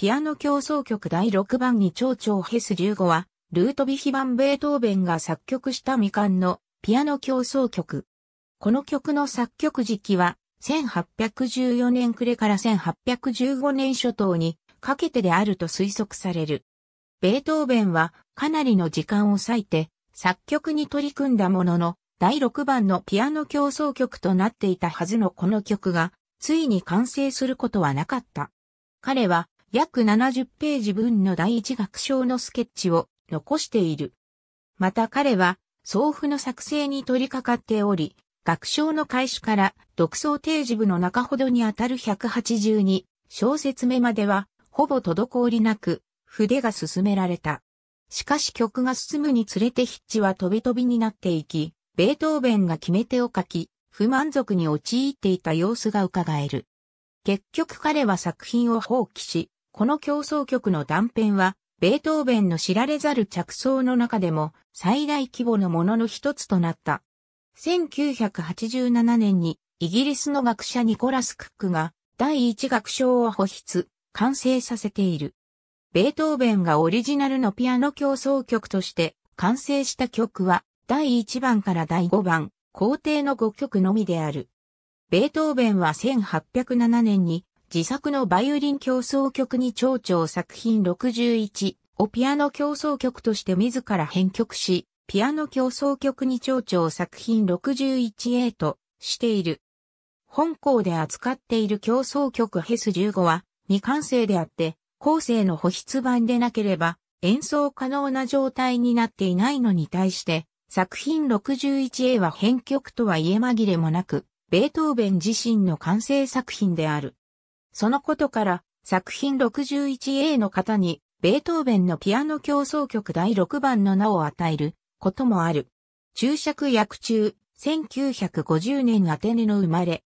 ピアノ競争曲第6番に蝶々ヘス15は、ルートビヒバン・ベートーベンが作曲した未完のピアノ競争曲。この曲の作曲時期は、1814年暮れから1815年初頭にかけてであると推測される。ベートーベンはかなりの時間を割いて作曲に取り組んだものの、第6番のピアノ競争曲となっていたはずのこの曲が、ついに完成することはなかった。彼は約70ページ分の第一楽章のスケッチを残している。また彼は、送付の作成に取り掛かっており、楽章の開始から独創定示部の中ほどにあたる182小説目までは、ほぼ滞りなく、筆が進められた。しかし曲が進むにつれてヒッチは飛び飛びになっていき、ベートーベンが決め手を書き、不満足に陥っていた様子が伺える。結局彼は作品を放棄し、この競争曲の断片は、ベートーベンの知られざる着想の中でも最大規模のものの一つとなった。1987年にイギリスの学者ニコラス・クックが第一楽章を保筆、完成させている。ベートーベンがオリジナルのピアノ競争曲として完成した曲は第1番から第5番、皇帝の5曲のみである。ベートーベンは1807年に自作のバイオリン競争曲に蝶々作品61をピアノ競争曲として自ら編曲し、ピアノ競争曲に蝶々作品 61A としている。本校で扱っている競争曲ヘス15は未完成であって、後世の保筆版でなければ演奏可能な状態になっていないのに対して、作品 61A は編曲とは言え紛れもなく、ベートーベン自身の完成作品である。そのことから、作品 61A の方に、ベートーベンのピアノ競争曲第6番の名を与えることもある。注釈役中、1950年アテネの生まれ。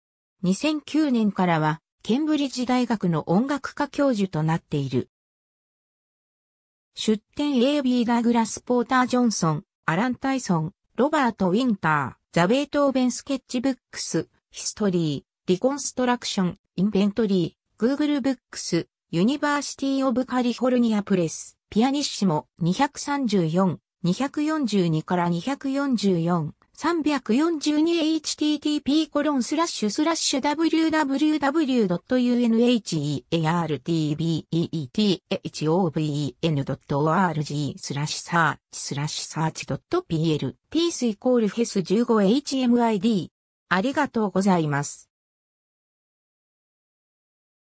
2009年からは、ケンブリッジ大学の音楽科教授となっている。出展 AB ダグラス・ポーター・ジョンソン、アラン・タイソン、ロバート・ウィンター、ザ・ベートーベン・スケッチブックス、ヒストリー。リコンストラクション、インベントリー、グーグルブックス、ユニバーシティオブカリフォルニアプレス、ピアニッシモ234、242から244。342http コロンスラッシュスラッシュ www.unertbeethoven.org h スラッシュサーチスラッシュサーチ .pl ピースイコールフェス 15hmid ありがとうございます。